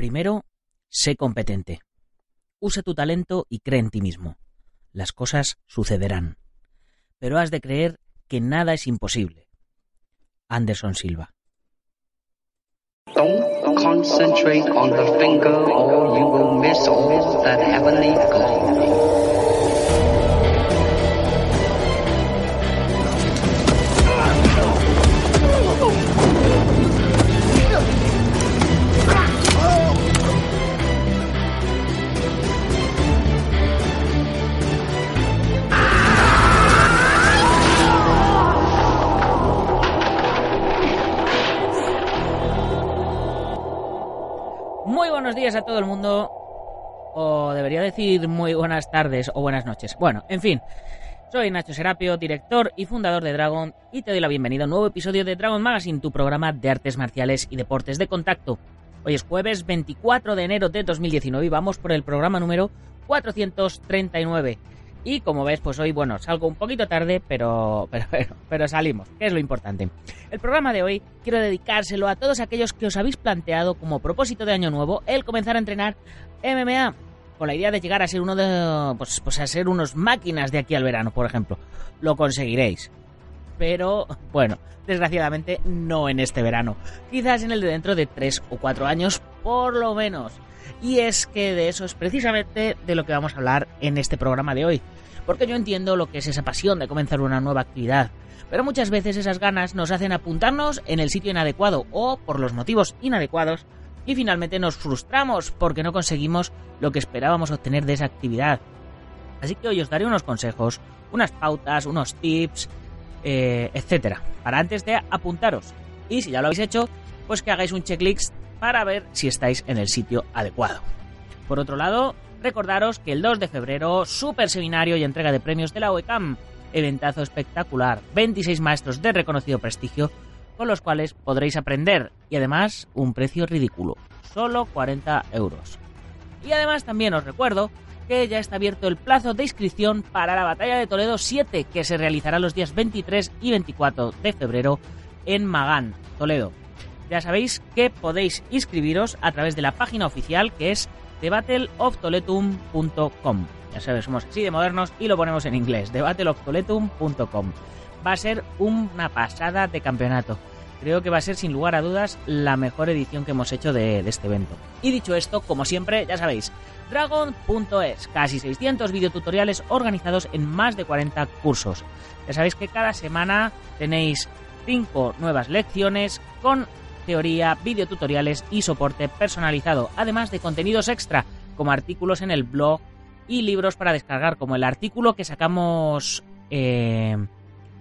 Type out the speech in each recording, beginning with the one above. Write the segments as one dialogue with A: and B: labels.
A: Primero, sé competente. Usa tu talento y cree en ti mismo. Las cosas sucederán. Pero has de creer que nada es imposible. Anderson Silva. buenos días a todo el mundo. O debería decir muy buenas tardes o buenas noches. Bueno, en fin. Soy Nacho Serapio, director y fundador de Dragon, y te doy la bienvenida a un nuevo episodio de Dragon Magazine, tu programa de artes marciales y deportes de contacto. Hoy es jueves 24 de enero de 2019 y vamos por el programa número 439. Y como ves, pues hoy, bueno, salgo un poquito tarde, pero, pero, pero, salimos, que es lo importante. El programa de hoy quiero dedicárselo a todos aquellos que os habéis planteado como propósito de año nuevo el comenzar a entrenar MMA con la idea de llegar a ser uno de, pues, pues a ser unos máquinas de aquí al verano, por ejemplo. Lo conseguiréis. Pero, bueno, desgraciadamente no en este verano. Quizás en el de dentro de 3 o 4 años, por lo menos. Y es que de eso es precisamente de lo que vamos a hablar en este programa de hoy. Porque yo entiendo lo que es esa pasión de comenzar una nueva actividad. Pero muchas veces esas ganas nos hacen apuntarnos en el sitio inadecuado o por los motivos inadecuados y finalmente nos frustramos porque no conseguimos lo que esperábamos obtener de esa actividad. Así que hoy os daré unos consejos, unas pautas, unos tips, etc. Eh, etcétera, para antes de apuntaros. Y si ya lo habéis hecho, pues que hagáis un checklist para ver si estáis en el sitio adecuado. Por otro lado, recordaros que el 2 de febrero, super seminario y entrega de premios de la OECAM, eventazo espectacular, 26 maestros de reconocido prestigio con los cuales podréis aprender y además un precio ridículo, solo 40 euros. Y además también os recuerdo que ya está abierto el plazo de inscripción para la Batalla de Toledo 7 que se realizará los días 23 y 24 de febrero en Magán, Toledo. Ya sabéis que podéis inscribiros a través de la página oficial que es thebattleoftoletum.com. Ya sabéis, somos así de modernos y lo ponemos en inglés, thebattleoftoletum.com. Va a ser una pasada de campeonato. Creo que va a ser sin lugar a dudas la mejor edición que hemos hecho de, de este evento. Y dicho esto, como siempre, ya sabéis, dragon.es, casi 600 videotutoriales organizados en más de 40 cursos. Ya sabéis que cada semana tenéis 5 nuevas lecciones con teoría, videotutoriales y soporte personalizado, además de contenidos extra como artículos en el blog y libros para descargar, como el artículo que sacamos eh,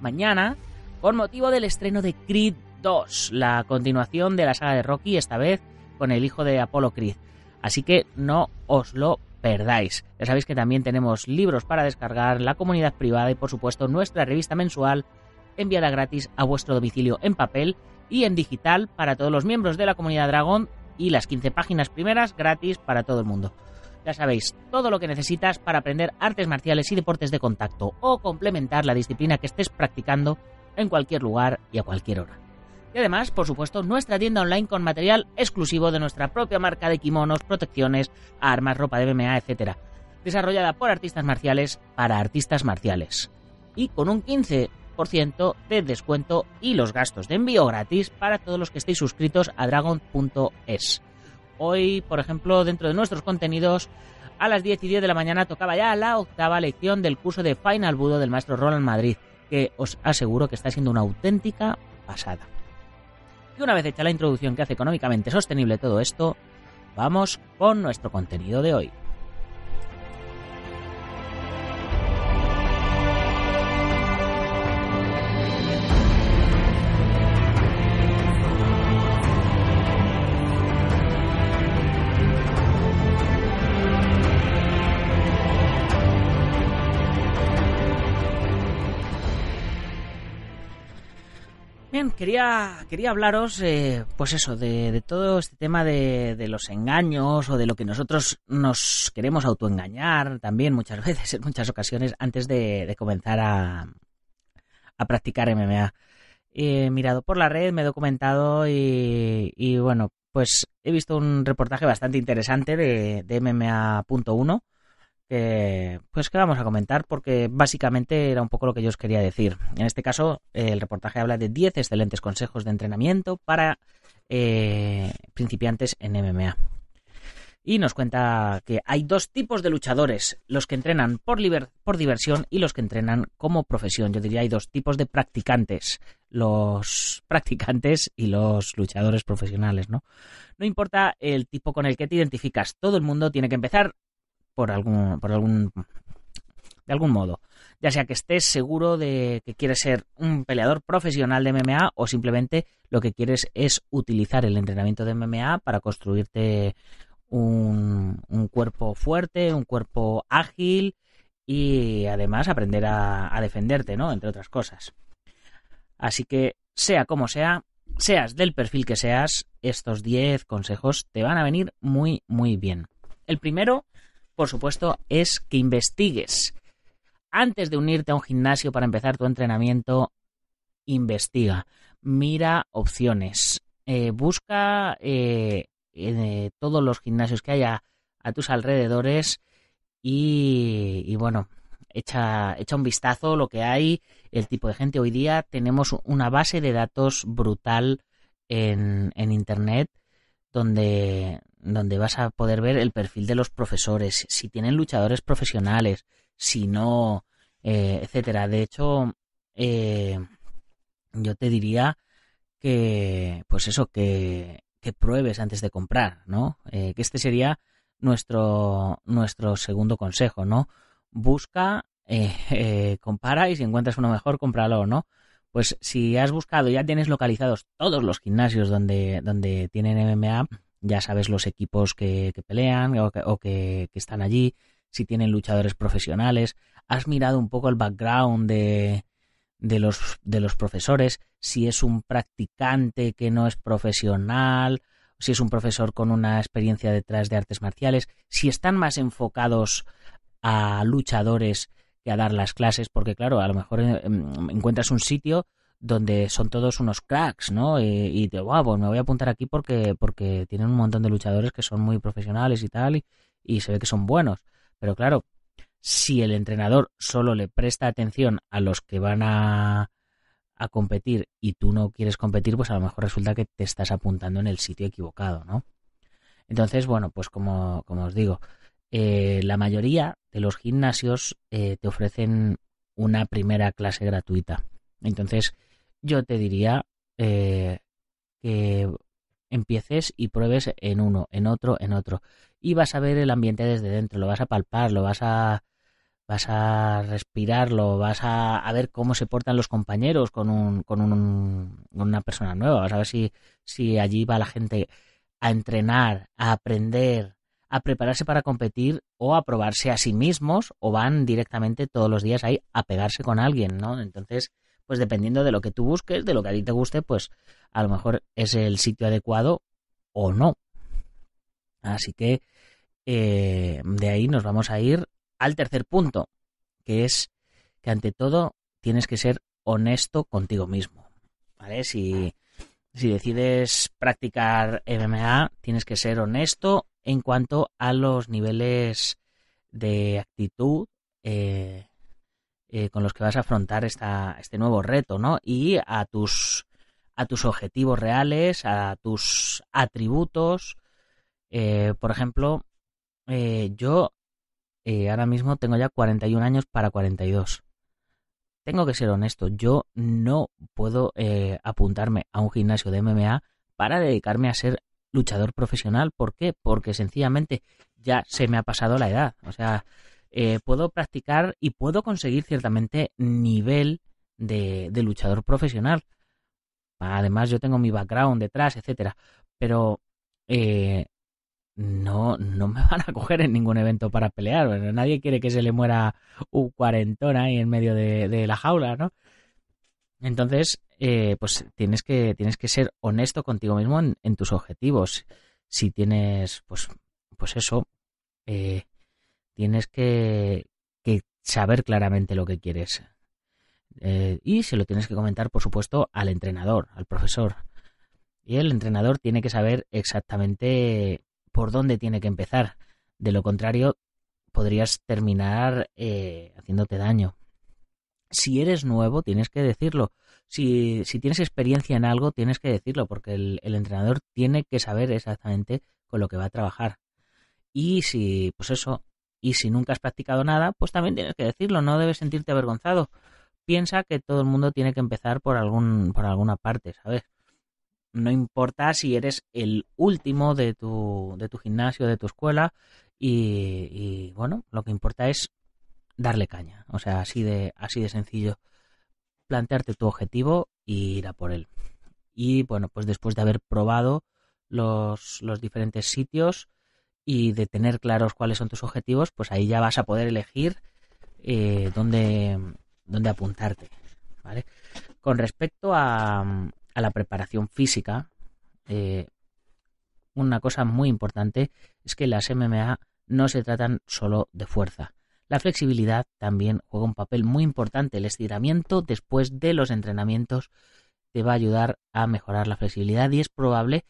A: mañana por motivo del estreno de Creed 2, la continuación de la saga de Rocky, esta vez con el hijo de Apolo Creed. Así que no os lo perdáis. Ya sabéis que también tenemos libros para descargar, la comunidad privada y por supuesto nuestra revista mensual enviada gratis a vuestro domicilio en papel y en digital para todos los miembros de la comunidad Dragón y las 15 páginas primeras gratis para todo el mundo. Ya sabéis, todo lo que necesitas para aprender artes marciales y deportes de contacto o complementar la disciplina que estés practicando en cualquier lugar y a cualquier hora. Y además, por supuesto, nuestra tienda online con material exclusivo de nuestra propia marca de kimonos, protecciones, armas, ropa de MMA, etc. Desarrollada por artistas marciales para artistas marciales. Y con un 15 de descuento y los gastos de envío gratis para todos los que estéis suscritos a dragon.es. Hoy, por ejemplo, dentro de nuestros contenidos, a las 10 y 10 de la mañana tocaba ya la octava lección del curso de Final Budo del maestro Roland Madrid, que os aseguro que está siendo una auténtica pasada. Y una vez hecha la introducción que hace económicamente sostenible todo esto, vamos con nuestro contenido de hoy. quería, quería hablaros, eh, pues eso, de, todo este tema de, los engaños o de lo que nosotros nos queremos autoengañar también muchas veces, en muchas ocasiones, antes de, comenzar a, a, practicar MMA. He mirado por la red, me he documentado y, bueno, pues he visto un reportaje bastante interesante de, de MMA.1 eh, pues que vamos a comentar porque básicamente era un poco lo que yo os quería decir. En este caso, el reportaje habla de 10 excelentes consejos de entrenamiento para eh, principiantes en MMA. Y nos cuenta que hay dos tipos de luchadores, los que entrenan por, diversión y los que entrenan como profesión. Yo diría hay dos tipos de practicantes, los practicantes y los luchadores profesionales, ¿no? No importa el tipo con el que te identificas, todo el mundo tiene que empezar por algún, por algún, de algún modo. Ya sea que estés seguro de que quieres ser un peleador profesional de MMA o simplemente lo que quieres es utilizar el entrenamiento de MMA para construirte un, cuerpo fuerte, un cuerpo ágil y además aprender a, a defenderte, ¿no? Entre otras cosas. Así que, sea como sea, seas del perfil que seas, estos 10 consejos te van a venir muy, muy bien. El primero por supuesto, es que investigues. Antes de unirte a un gimnasio para empezar tu entrenamiento, investiga, mira opciones, eh, busca eh, eh, todos los gimnasios que haya a tus alrededores y, bueno, echa, echa un vistazo lo que hay, el tipo de gente. Hoy día tenemos una base de datos brutal en, en Internet donde, donde vas a poder ver el perfil de los profesores, si tienen luchadores profesionales, si no, eh, etcétera. De hecho, eh, yo te diría que, pues eso, que, que pruebes antes de comprar, ¿no? Eh, que este sería nuestro, nuestro segundo consejo, ¿no? Busca, compara y si encuentras uno mejor, cómpralo, ¿no? Pues si has buscado, ya tienes localizados todos los gimnasios donde, donde tienen MMA, ya sabes los equipos que, que pelean o, que, que, están allí, si tienen luchadores profesionales, has mirado un poco el background de, de, los, de los profesores, si es un practicante que no es profesional, si es un profesor con una experiencia detrás de artes marciales, si están más enfocados a luchadores que a dar las clases, porque claro, a lo mejor eh, mm, encuentras un sitio donde son todos unos cracks, ¿no? Y, te de pues me voy a apuntar aquí porque, porque tienen un montón de luchadores que son muy profesionales y tal, y, y se ve que son buenos. Pero claro, si el entrenador solo le presta atención a los que van a, a competir y tú no quieres competir, pues a lo mejor resulta que te estás apuntando en el sitio equivocado, ¿no? Entonces, bueno, pues como, como os digo, eh, la mayoría de los gimnasios eh, te ofrecen una primera clase gratuita. Entonces, yo te diría eh, que empieces y pruebes en uno, en otro, en otro. Y vas a ver el ambiente desde dentro, lo vas a palpar, lo vas a, vas a respirarlo, vas a, a ver cómo se portan los compañeros con, un, con, un, con una persona nueva, vas a ver si, si allí va la gente a entrenar, a aprender, a prepararse para competir o a probarse a sí mismos o van directamente todos los días ahí a pegarse con alguien, ¿no? Entonces, pues dependiendo de lo que tú busques, de lo que a ti te guste, pues a lo mejor es el sitio adecuado o no. Así que eh, de ahí nos vamos a ir al tercer punto, que es que ante todo tienes que ser honesto contigo mismo. ¿Vale? Si, decides practicar MMA, tienes que ser honesto en cuanto a los niveles de actitud eh, eh, con los que vas a afrontar esta, este nuevo reto, ¿no? Y a tus, a tus objetivos reales, a tus atributos. Eh, por ejemplo, eh, yo ahora mismo tengo ya 41 años para 42. Tengo que ser honesto, yo no puedo apuntarme a un gimnasio de MMA para dedicarme a ser luchador profesional. ¿Por qué? Porque sencillamente ya se me ha pasado la edad. O sea, eh, puedo practicar y puedo conseguir ciertamente nivel de, luchador profesional. Además, yo tengo mi background detrás, etcétera. Pero eh, no, no me van a coger en ningún evento para pelear. nadie quiere que se le muera un cuarentona ahí en medio de, la jaula, ¿no? Entonces, eh, pues tienes que, tienes que ser honesto contigo mismo en, tus objetivos. Si tienes, pues, pues eso, eh, Tienes que, saber claramente lo que quieres. Eh, y se lo tienes que comentar, por supuesto, al entrenador, al profesor. Y el entrenador tiene que saber exactamente por dónde tiene que empezar. De lo contrario, podrías terminar eh, haciéndote daño. Si eres nuevo, tienes que decirlo. Si, tienes experiencia en algo, tienes que decirlo, porque el, entrenador tiene que saber exactamente con lo que va a trabajar. Y si, pues eso, y si nunca has practicado nada, pues también tienes que decirlo, no debes sentirte avergonzado. Piensa que todo el mundo tiene que empezar por, algún, por alguna parte, ¿sabes? No importa si eres el último de tu, de tu gimnasio, de tu escuela, y, bueno, lo que importa es darle caña, o sea, así de, así de sencillo. Plantearte tu objetivo y ir a por él. Y bueno, pues después de haber probado los, los diferentes sitios, y de tener claros cuáles son tus objetivos, pues ahí ya vas a poder elegir eh, dónde, apuntarte. Con respecto a, a la preparación física, eh, una cosa muy importante es que las MMA no se tratan solo de fuerza. La flexibilidad también juega un papel muy importante. El estiramiento después de los entrenamientos te va a ayudar a mejorar la flexibilidad y es probable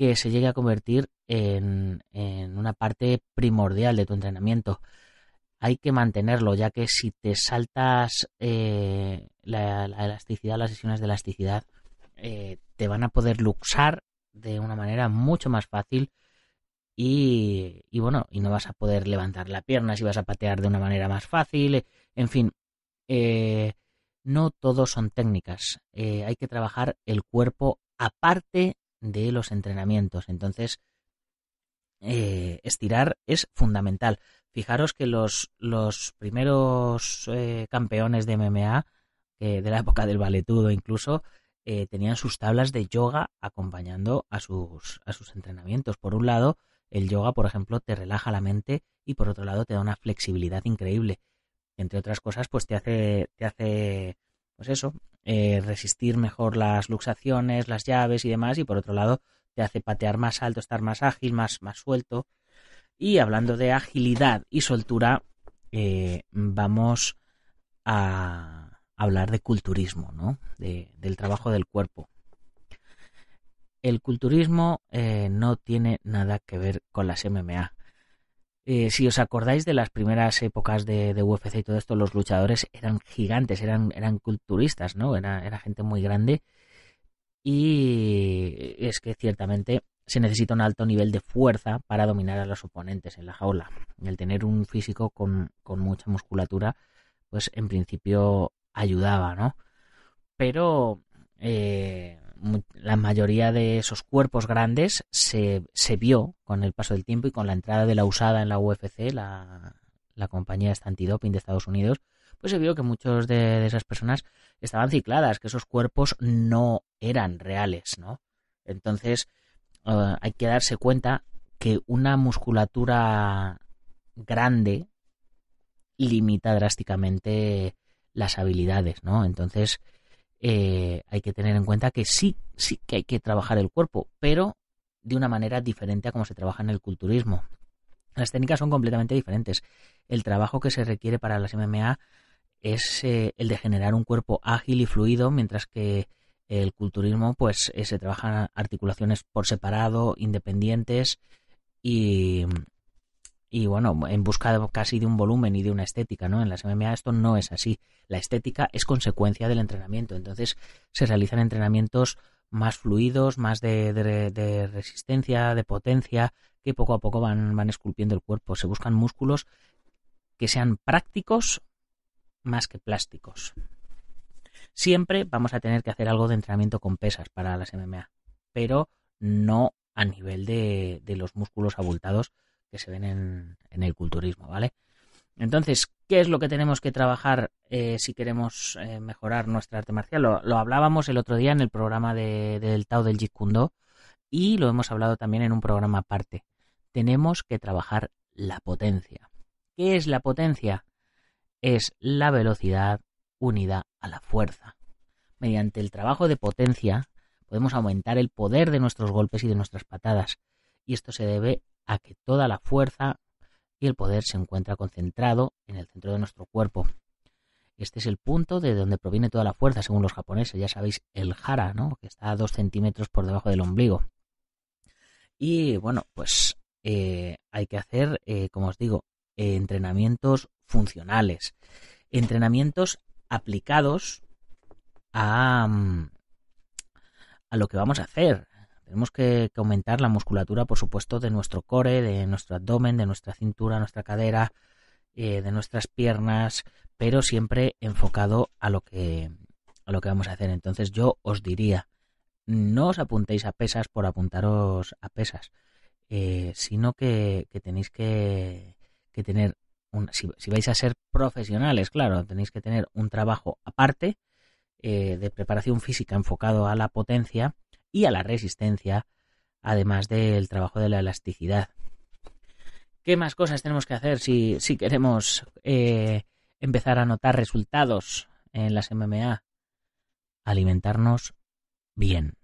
A: que se llegue a convertir en, una parte primordial de tu entrenamiento. Hay que mantenerlo, ya que si te saltas eh, la, elasticidad, las sesiones de elasticidad, eh, te van a poder luxar de una manera mucho más fácil y, bueno, y no vas a poder levantar la pierna si vas a patear de una manera más fácil. Eh, en fin, no todo son técnicas. hay que trabajar el cuerpo aparte de los entrenamientos. Entonces, eh, estirar es fundamental. Fijaros que los, los primeros eh, campeones de MMA, que de la época del valetudo incluso, eh, tenían sus tablas de yoga acompañando a sus, a sus entrenamientos. Por un lado, el yoga, por ejemplo, te relaja la mente y por otro lado te da una flexibilidad increíble. Entre otras cosas, pues te hace, te hace pues eso, eh, resistir mejor las luxaciones, las llaves y demás, y por otro lado te hace patear más alto, estar más ágil, más, más suelto. Y hablando de agilidad y soltura, eh, vamos a hablar de culturismo, ¿no? del trabajo del cuerpo. El culturismo eh, no tiene nada que ver con las MMA. Eh, si os acordáis de las primeras épocas de, UFC y todo esto, los luchadores eran gigantes, eran, eran culturistas, ¿no? Era, era gente muy grande. Y es que ciertamente se necesita un alto nivel de fuerza para dominar a los oponentes en la jaula. El tener un físico con, con mucha musculatura, pues en principio ayudaba, ¿no? Pero eh, la mayoría de esos cuerpos grandes se, se vio con el paso del tiempo y con la entrada de la usada en la UFC, la, la compañía anti antidoping de Estados Unidos, pues se vio que muchas de, esas personas estaban cicladas, que esos cuerpos no eran reales, ¿no? Entonces eh, hay que darse cuenta que una musculatura grande limita drásticamente las habilidades, ¿no? Entonces eh, hay que tener en cuenta que sí, sí que hay que trabajar el cuerpo, pero de una manera diferente a como se trabaja en el culturismo. Las técnicas son completamente diferentes. El trabajo que se requiere para las MMA es eh, el de generar un cuerpo ágil y fluido, mientras que el culturismo, pues eh, se trabajan articulaciones por separado, independientes y, y bueno, en busca casi de un volumen y de una estética, ¿no? En las MMA esto no es así. La estética es consecuencia del entrenamiento. Entonces se realizan entrenamientos más fluidos, más de, resistencia, de potencia, que poco a poco van, van esculpiendo el cuerpo. Se buscan músculos que sean prácticos más que plásticos. Siempre vamos a tener que hacer algo de entrenamiento con pesas para las MMA, pero no a nivel de los músculos abultados que se ven en, el culturismo, ¿vale? Entonces, ¿qué es lo que tenemos que trabajar eh, si queremos eh, mejorar nuestra arte marcial? Lo, hablábamos el otro día en el programa del Tao del Jeet y lo hemos hablado también en un programa aparte. Tenemos que trabajar la potencia. ¿Qué es la potencia? Es la velocidad unida a la fuerza. Mediante el trabajo de potencia podemos aumentar el poder de nuestros golpes y de nuestras patadas. Y esto se debe a que toda la fuerza y el poder se encuentra concentrado en el centro de nuestro cuerpo. Este es el punto de donde proviene toda la fuerza, según los japoneses, ya sabéis, el hara, ¿no? que está a dos centímetros por debajo del ombligo. Y bueno, pues eh, hay que hacer, eh, como os digo, entrenamientos funcionales, entrenamientos aplicados a, mm, a lo que vamos a hacer, tenemos que, aumentar la musculatura, por supuesto, de nuestro core, de nuestro abdomen, de nuestra cintura, nuestra cadera, eh, de nuestras piernas, pero siempre enfocado a lo que a lo que vamos a hacer. Entonces yo os diría, no os apuntéis a pesas por apuntaros a pesas, eh, sino que, que tenéis que, que tener, si, vais a ser profesionales, claro, tenéis que tener un trabajo aparte eh, de preparación física enfocado a la potencia y a la resistencia, además del trabajo de la elasticidad. ¿Qué más cosas tenemos que hacer si, queremos eh, empezar a notar resultados en las MMA? Alimentarnos bien.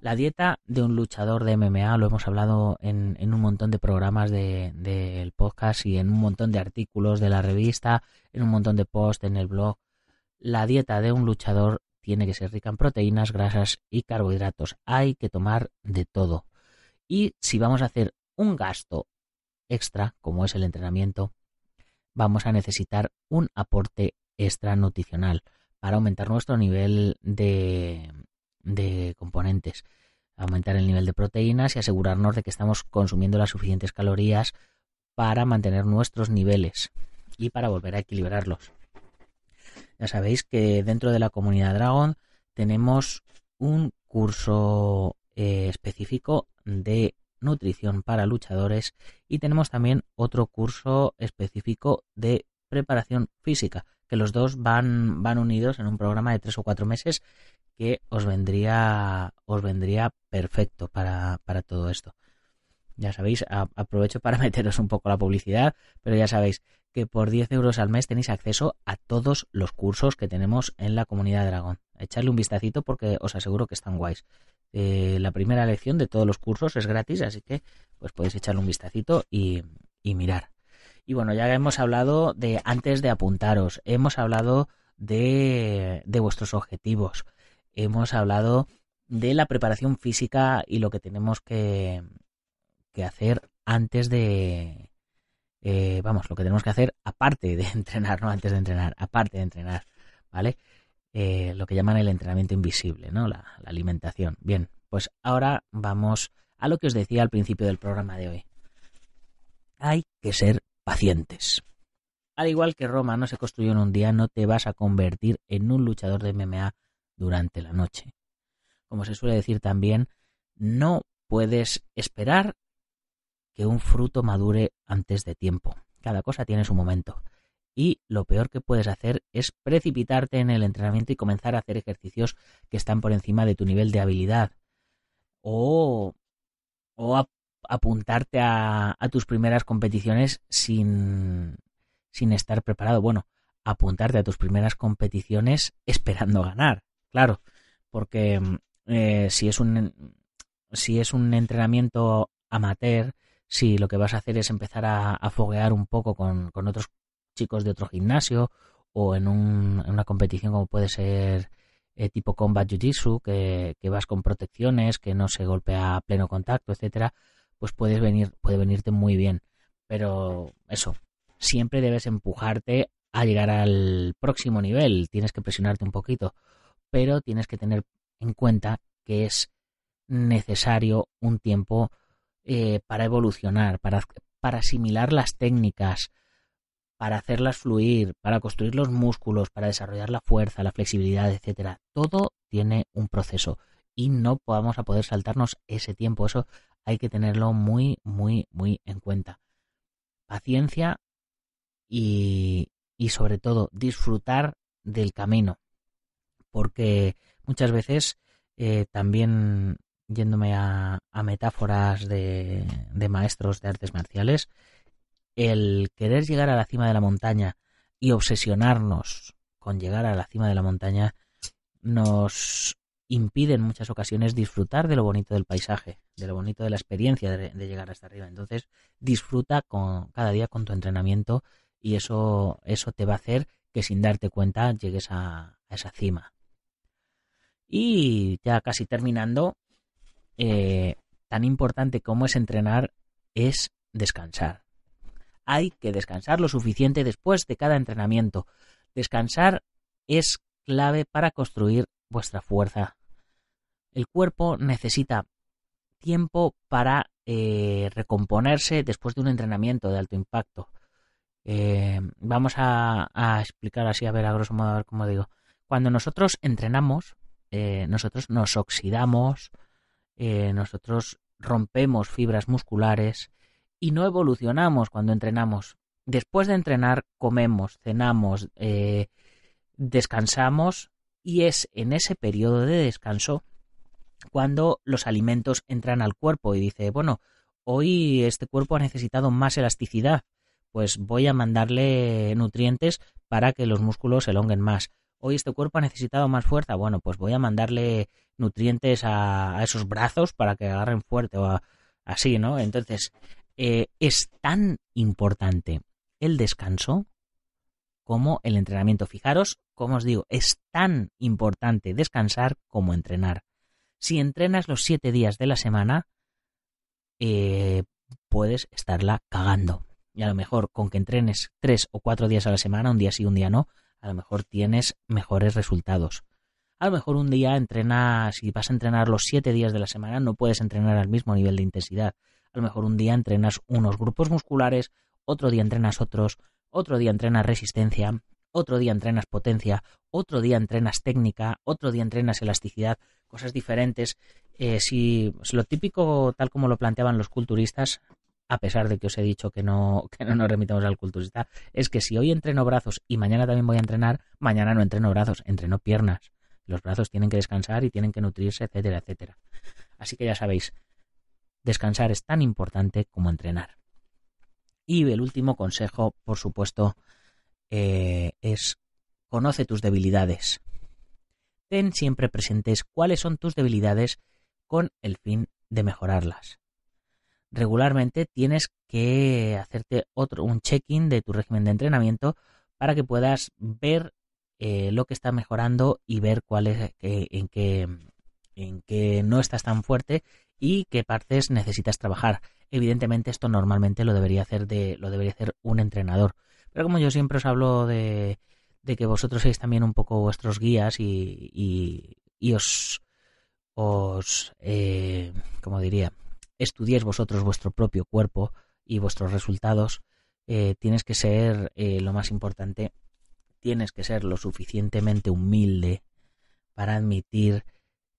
A: La dieta de un luchador de MMA lo hemos hablado en, un montón de programas del de, podcast y en un montón de artículos de la revista, en un montón de posts en el blog. La dieta de un luchador tiene que ser rica en proteínas, grasas y carbohidratos. Hay que tomar de todo. Y si vamos a hacer un gasto extra, como es el entrenamiento, vamos a necesitar un aporte extra nutricional para aumentar nuestro nivel de, de componentes, aumentar el nivel de proteínas y asegurarnos de que estamos consumiendo las suficientes calorías para mantener nuestros niveles y para volver a equilibrarlos. Ya sabéis que dentro de la comunidad Dragon tenemos un curso eh, específico de nutrición para luchadores y tenemos también otro curso específico de preparación física, que los dos van, van unidos en un programa de tres o cuatro meses que os vendría, os vendría perfecto para, todo esto. Ya sabéis, aprovecho para meteros un poco la publicidad, pero ya sabéis, que por 10 euros al mes tenéis acceso a todos los cursos que tenemos en la comunidad de Dragón. Echadle un vistacito porque os aseguro que están guays. Eh, la primera lección de todos los cursos es gratis, así que pues podéis echarle un vistacito y, mirar. Y bueno, ya hemos hablado de antes de apuntaros, hemos hablado de, de vuestros objetivos, hemos hablado de la preparación física y lo que tenemos que hacer antes de, eh, vamos, lo que tenemos que hacer aparte de entrenar, no antes de entrenar, aparte de entrenar, ¿vale? Eh, lo que llaman el entrenamiento invisible, ¿no? La, la, alimentación. Bien, pues ahora vamos a lo que os decía al principio del programa de hoy. Hay que ser pacientes. Al igual que Roma no se construyó en un día, no te vas a convertir en un luchador de MMA durante la noche. Como se suele decir también, no puedes esperar que un fruto madure antes de tiempo. Cada cosa tiene su momento. Y lo peor que puedes hacer es precipitarte en el entrenamiento y comenzar a hacer ejercicios que están por encima de tu nivel de habilidad. O, o apuntarte a, tus primeras competiciones sin, sin estar preparado. Bueno, apuntarte a tus primeras competiciones esperando ganar, claro, porque eh, si es un si es un entrenamiento amateur si lo que vas a hacer es empezar a, foguear un poco con, otros chicos de otro gimnasio o en, una competición como puede ser eh, tipo combat jiu-jitsu, que, que, vas con protecciones, que no se golpea a pleno contacto, etcétera, pues puedes venir, puede venirte muy bien. Pero eso, siempre debes empujarte a llegar al próximo nivel, tienes que presionarte un poquito, pero tienes que tener en cuenta que es necesario un tiempo eh, para evolucionar, para, asimilar las técnicas, para hacerlas fluir, para construir los músculos, para desarrollar la fuerza, la flexibilidad, etcétera. Todo tiene un proceso y no vamos a poder saltarnos ese tiempo. Eso hay que tenerlo muy, muy, muy en cuenta. Paciencia y, y sobre todo disfrutar del camino. Porque muchas veces eh, también yéndome a, metáforas de, de, maestros de artes marciales, el querer llegar a la cima de la montaña y obsesionarnos con llegar a la cima de la montaña nos impide en muchas ocasiones disfrutar de lo bonito del paisaje, de lo bonito de la experiencia de, llegar hasta arriba. Entonces, disfruta con, cada día con tu entrenamiento y eso, eso te va a hacer que sin darte cuenta llegues a esa cima. Y ya casi terminando, eh, tan importante como es entrenar es descansar. Hay que descansar lo suficiente después de cada entrenamiento. Descansar es clave para construir vuestra fuerza. El cuerpo necesita tiempo para eh, recomponerse después de un entrenamiento de alto impacto. Eh, vamos a, a, explicar así, a ver, a grosso modo, como digo. Cuando nosotros entrenamos, nosotros nos oxidamos, eh, nosotros rompemos fibras musculares y no evolucionamos cuando entrenamos. Después de entrenar, comemos, cenamos, eh, descansamos y es en ese periodo de descanso cuando los alimentos entran al cuerpo y dice, bueno, hoy este cuerpo ha necesitado más elasticidad, pues voy a mandarle nutrientes para que los músculos se elonguen más hoy este cuerpo ha necesitado más fuerza, bueno, pues voy a mandarle nutrientes a, esos brazos para que agarren fuerte o así, ¿no? Entonces, eh, es tan importante el descanso como el entrenamiento. Fijaros, como os digo, es tan importante descansar como entrenar. Si entrenas los siete días de la semana, eh, puedes estarla cagando. Y a lo mejor con que entrenes tres o cuatro días a la semana, un día sí, un día no, a lo mejor tienes mejores resultados. A lo mejor un día entrenas, si vas a entrenar los siete días de la semana, no puedes entrenar al mismo nivel de intensidad. A lo mejor un día entrenas unos grupos musculares, otro día entrenas otros, otro día entrenas resistencia, otro día entrenas potencia, otro día entrenas técnica, otro día entrenas elasticidad, cosas diferentes. Eh, si lo típico, tal como lo planteaban los culturistas, a pesar de que os he dicho que no, nos remitamos al culturista, es que si hoy entreno brazos y mañana también voy a entrenar, mañana no entreno brazos, entreno piernas. Los brazos tienen que descansar y tienen que nutrirse, etcétera, etcétera. Así que ya sabéis, descansar es tan importante como entrenar. Y el último consejo, por supuesto, eh, es conoce tus debilidades. Ten siempre presentes cuáles son tus debilidades con el fin de mejorarlas regularmente tienes que hacerte otro, un check-in de tu régimen de entrenamiento para que puedas ver eh, lo que está mejorando y ver cuál eh, en qué no estás tan fuerte y qué partes necesitas trabajar. Evidentemente esto normalmente lo debería hacer de lo debería hacer un entrenador. Pero como yo siempre os hablo de, de que vosotros sois también un poco vuestros guías y, y, y os os eh, como diría estudiéis vosotros vuestro propio cuerpo y vuestros resultados, eh, tienes que ser, eh, lo más importante, tienes que ser lo suficientemente humilde para admitir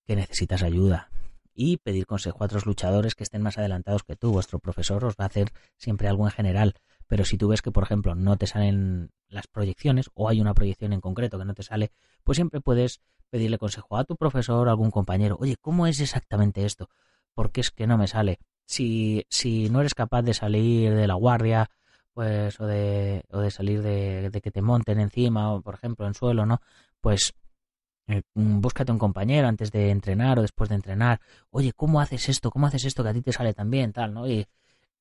A: que necesitas ayuda y pedir consejo a otros luchadores que estén más adelantados que tú. Vuestro profesor os va a hacer siempre algo en general, pero si tú ves que, por ejemplo, no te salen las proyecciones o hay una proyección en concreto que no te sale, pues siempre puedes pedirle consejo a tu profesor, a algún compañero, oye, ¿cómo es exactamente esto? porque es que no me sale. Si, si no eres capaz de salir de la guardia, pues, o de, o de salir de, de que te monten encima, o por ejemplo en suelo, ¿no? Pues eh, mm, búscate un compañero antes de entrenar o después de entrenar. Oye, ¿cómo haces esto? ¿Cómo haces esto que a ti te sale tan bien? Tal, ¿no?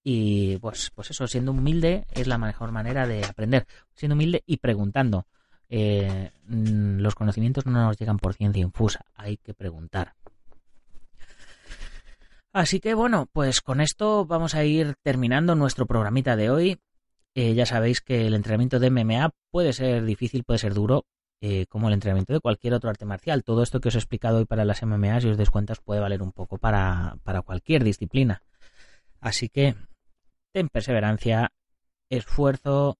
A: Y, pues, pues eso, siendo humilde es la mejor manera de aprender. Siendo humilde y preguntando. Eh, mm, los conocimientos no nos llegan por ciencia infusa, hay que preguntar. Así que bueno, pues con esto vamos a ir terminando nuestro programita de hoy. Eh, ya sabéis que el entrenamiento de MMA puede ser difícil, puede ser duro, eh, como el entrenamiento de cualquier otro arte marcial. Todo esto que os he explicado hoy para las MMA, si os des cuenta, puede valer un poco para, para cualquier disciplina. Así que ten perseverancia, esfuerzo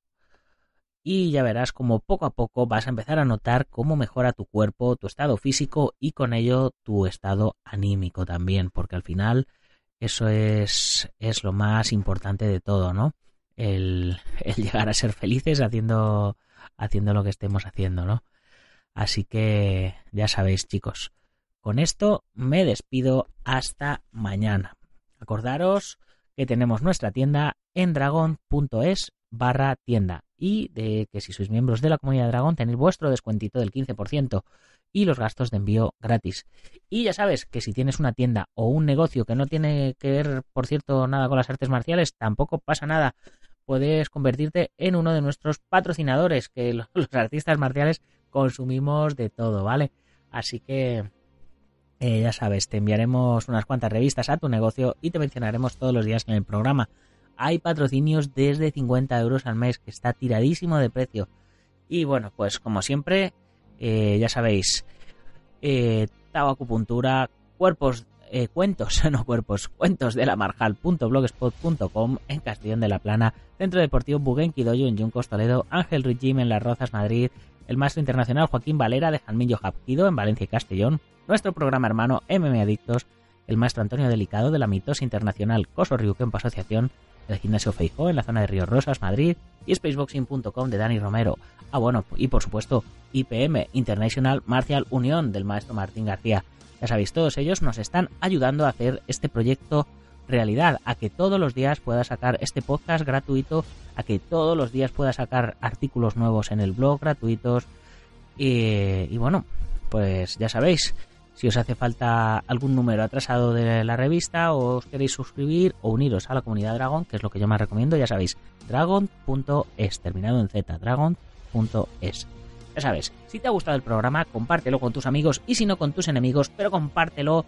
A: y ya verás como poco a poco vas a empezar a notar cómo mejora tu cuerpo, tu estado físico y con ello tu estado anímico también, porque al final eso es, es lo más importante de todo, ¿no? El, llegar a ser felices haciendo, haciendo lo que estemos haciendo, ¿no? Así que ya sabéis, chicos. Con esto me despido hasta mañana. Acordaros que tenemos nuestra tienda en dragon.es barra tienda y de que si sois miembros de la comunidad Dragón tenéis vuestro descuentito del 15% y los gastos de envío gratis. Y ya sabes que si tienes una tienda o un negocio que no tiene que ver, por cierto, nada con las artes marciales, tampoco pasa nada. Puedes convertirte en uno de nuestros patrocinadores, que los, artistas marciales consumimos de todo, ¿vale? Así que eh, ya sabes, te enviaremos unas cuantas revistas a tu negocio y te mencionaremos todos los días en el programa hay patrocinios desde 50 euros al mes, que está tiradísimo de precio. Y bueno, pues como siempre, eh, ya sabéis, eh, acupuntura cuerpos, eh, cuentos, no cuerpos, cuentos de la marjal.blogspot.com en Castellón de la Plana, Centro Deportivo Buguenquidoyo en Junco Toledo, Ángel Rigim en Las Rozas, Madrid, el maestro internacional Joaquín Valera de Jalmillo Japquido en Valencia y Castellón, nuestro programa hermano MM Adictos, el maestro Antonio Delicado de la Mitos Internacional Coso Ryukempo Asociación, ...el Gimnasio Feijó en la zona de Río Rosas, Madrid, y spaceboxing.com de Dani Romero. Ah, bueno, y por supuesto, IPM, International Martial Union, del maestro Martín García. Ya sabéis, todos ellos nos están ayudando a hacer este proyecto realidad, a que todos los días pueda sacar este podcast gratuito, a que todos los días pueda sacar artículos nuevos en el blog gratuitos. Y, y bueno, pues ya sabéis, si os hace falta algún número atrasado de la revista o os queréis suscribir o uniros a la comunidad Dragon, que es lo que yo más recomiendo, ya sabéis, dragon.es, terminado en Z, dragon.es. Ya sabes, si te ha gustado el programa, compártelo con tus amigos y si no con tus enemigos, pero compártelo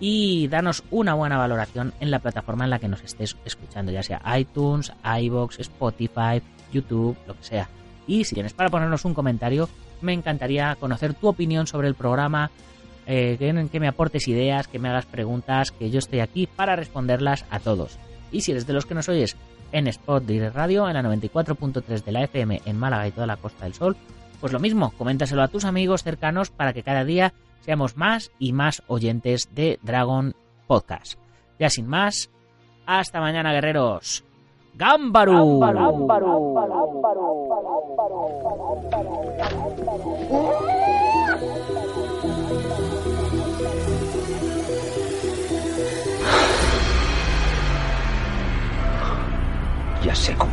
A: y danos una buena valoración en la plataforma en la que nos estés escuchando, ya sea iTunes, iBox, Spotify, YouTube, lo que sea. Y si tienes para ponernos un comentario, me encantaría conocer tu opinión sobre el programa, eh, que, me aportes ideas, que me hagas preguntas, que yo estoy aquí para responderlas a todos. Y si eres de los que nos oyes en Spot de Radio, en la 94.3 de la FM en Málaga y toda la Costa del Sol, pues lo mismo, coméntaselo a tus amigos cercanos para que cada día seamos más y más oyentes de Dragon Podcast. Ya sin más, hasta mañana guerreros. ¡Gámbaro! seco